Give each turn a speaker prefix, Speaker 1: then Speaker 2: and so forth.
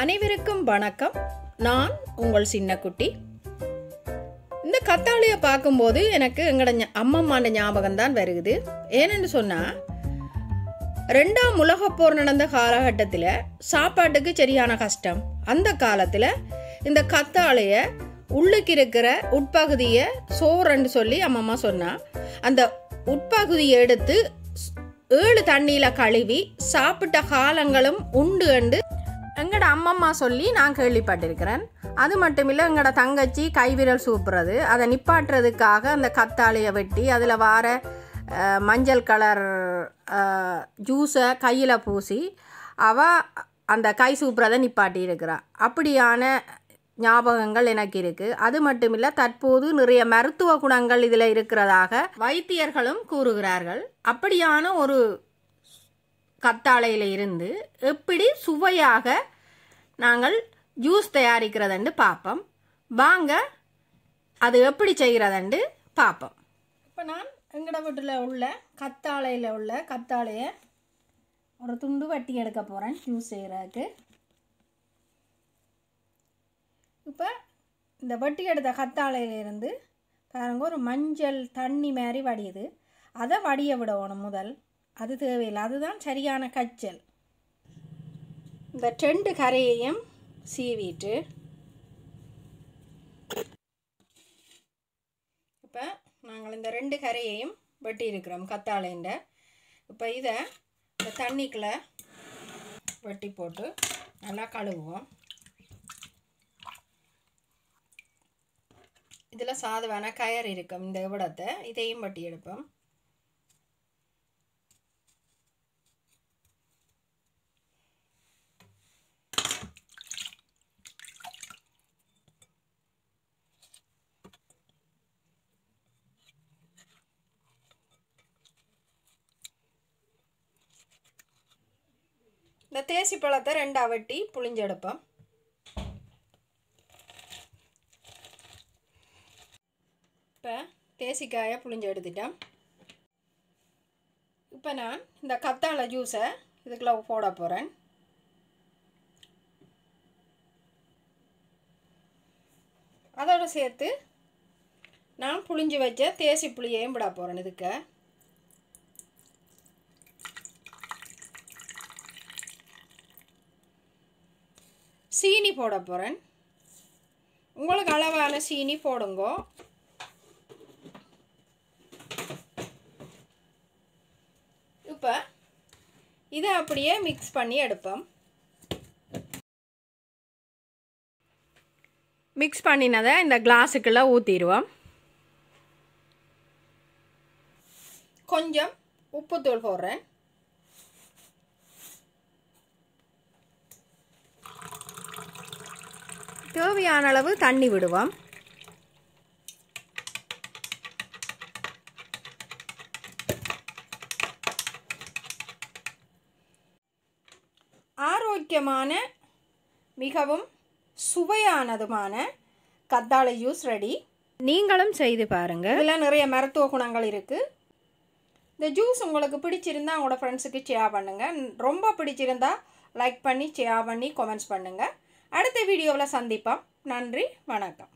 Speaker 1: அனைவருக்கும் வணக்கம் நான் உங்கள் சின்னக்குட்டி இந்த கத்தாழையை பார்க்கும்போது எனக்கு எங்களோட அம்மம்மாண்ட ஞாபகம் தான் வருகுது ஏனென்று சொன்னால் ரெண்டாம் உலகப்போர் நடந்த காலகட்டத்தில் சாப்பாட்டுக்கு சரியான கஷ்டம் அந்த காலத்தில் இந்த கத்தாழையை உள்ளுக்கு இருக்கிற உட்பகுதியை சோறுன்னு சொல்லி அம்மம்மா சொன்னால் அந்த உட்பகுதியை எடுத்து ஏழு தண்ணியில் கழுவி சாப்பிட்ட காலங்களும் உண்டு என்று எங்களோட அம்மம்மா சொல்லி நான் கேள்விப்பட்டிருக்கிறேன் அது மட்டும் இல்லை எங்களோட தங்கச்சி கைவிரல் சூப்புறது அதை நிப்பாட்டுறதுக்காக அந்த கத்தாழையை வெட்டி அதில் வார மஞ்சள் கலர் ஜூஸை கையில் பூசி அவள் அந்த கை சூப்புறதை நிப்பாட்டி இருக்கிறாள் அப்படியான ஞாபகங்கள் எனக்கு இருக்குது அது மட்டும் இல்லை தற்போது நிறைய மருத்துவ குணங்கள் இதில் இருக்கிறதாக வைத்தியர்களும் கூறுகிறார்கள் அப்படியான ஒரு கத்தாழையில் இருந்து எப்படி சுவையாக நாங்கள் ஜூஸ் தயாரிக்கிறதண்டு பார்ப்போம் வாங்க அது எப்படி செய்கிறதண்டு பார்ப்போம் இப்போ நான் எங்கட வீட்டில் உள்ள கத்தாழையில் உள்ள கத்தாழையை ஒரு துண்டு வட்டி எடுக்க போகிறேன் ஜூஸ் செய்கிறதுக்கு இப்போ இந்த வட்டி எடுத்த கத்தாழையிலிருந்து பாருங்க ஒரு மஞ்சள் தண்ணி மாதிரி வடியுது அதை வடிய விடணும் முதல் அது தேவையில்லை அதுதான் சரியான கச்சல் இந்த ரெண்டு கரையையும் சீவிட்டு இப்போ நாங்கள் இந்த ரெண்டு கரையையும் வெட்டியிருக்கிறோம் கத்தாழைண்ட இப்போ இதை இந்த தண்ணிக்குள்ளே வெட்டி போட்டு நல்லா கழுவுவோம் இதில் சாதுவான கயர் இருக்கும் இந்த விடத்தை இதையும் வெட்டி எடுப்போம் இந்த தேசி பழத்தை ரெண்டாக வெட்டி புளிஞ்செடுப்போம் இப்போ தேசிக்காயை புளிஞ்சு இப்போ நான் இந்த கத்தாழை ஜூஸை இதுக்குள்ளே போட போகிறேன் அதோடு சேர்த்து நான் புளிஞ்சு வச்ச தேசி புளியையும் விட போகிறேன் இதுக்கு சீனி போட போகிறேன் உங்களுக்கு அளவான சீனி போடுங்க இப்போ இதை அப்படியே மிக்ஸ் பண்ணி எடுப்போம் மிக்ஸ் பண்ணினதை இந்த கிளாஸுக்குள்ள ஊற்றிடுவோம் கொஞ்சம் உப்புத்தூள் போடுறேன் தேவையான அளவு தண்ணி விடுவோம் ஆரோக்கியமான மிகவும் சுவையானதுமான கத்தாழை ஜூஸ் ரெடி நீங்களும் செய்து பாருங்கள் இதில் நிறைய மருத்துவ குணங்கள் இருக்குது இந்த ஜூஸ் உங்களுக்கு பிடிச்சிருந்தா உங்களோட ஃப்ரெண்ட்ஸுக்கு ஷேர் பண்ணுங்கள் ரொம்ப பிடிச்சிருந்தா லைக் பண்ணி ஷேர் பண்ணி கமெண்ட்ஸ் பண்ணுங்கள் அடுத்த வீடியோவில் சந்திப்போம் நன்றி வணக்கம்